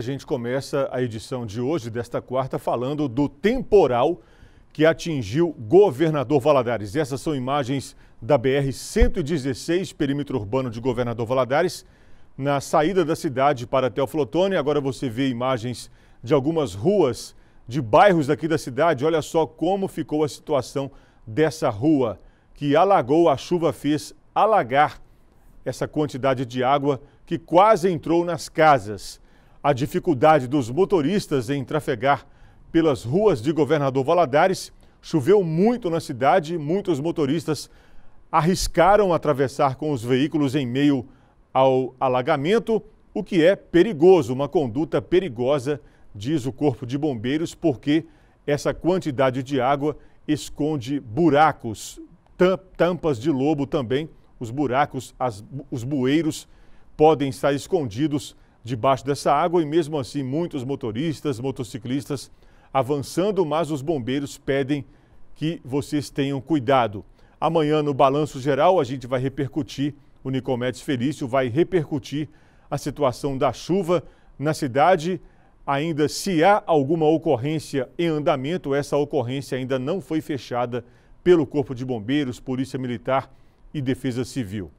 A gente começa a edição de hoje, desta quarta, falando do temporal que atingiu Governador Valadares. Essas são imagens da BR-116, perímetro urbano de Governador Valadares, na saída da cidade para Teoflotone. Agora você vê imagens de algumas ruas, de bairros aqui da cidade. Olha só como ficou a situação dessa rua que alagou, a chuva fez alagar essa quantidade de água que quase entrou nas casas a dificuldade dos motoristas em trafegar pelas ruas de Governador Valadares. Choveu muito na cidade e muitos motoristas arriscaram atravessar com os veículos em meio ao alagamento, o que é perigoso, uma conduta perigosa, diz o Corpo de Bombeiros, porque essa quantidade de água esconde buracos, tampas de lobo também. Os buracos, as, os bueiros podem estar escondidos debaixo dessa água e mesmo assim muitos motoristas, motociclistas avançando, mas os bombeiros pedem que vocês tenham cuidado. Amanhã no balanço geral a gente vai repercutir, o Nicomedes Felício vai repercutir a situação da chuva na cidade. Ainda se há alguma ocorrência em andamento, essa ocorrência ainda não foi fechada pelo Corpo de Bombeiros, Polícia Militar e Defesa Civil.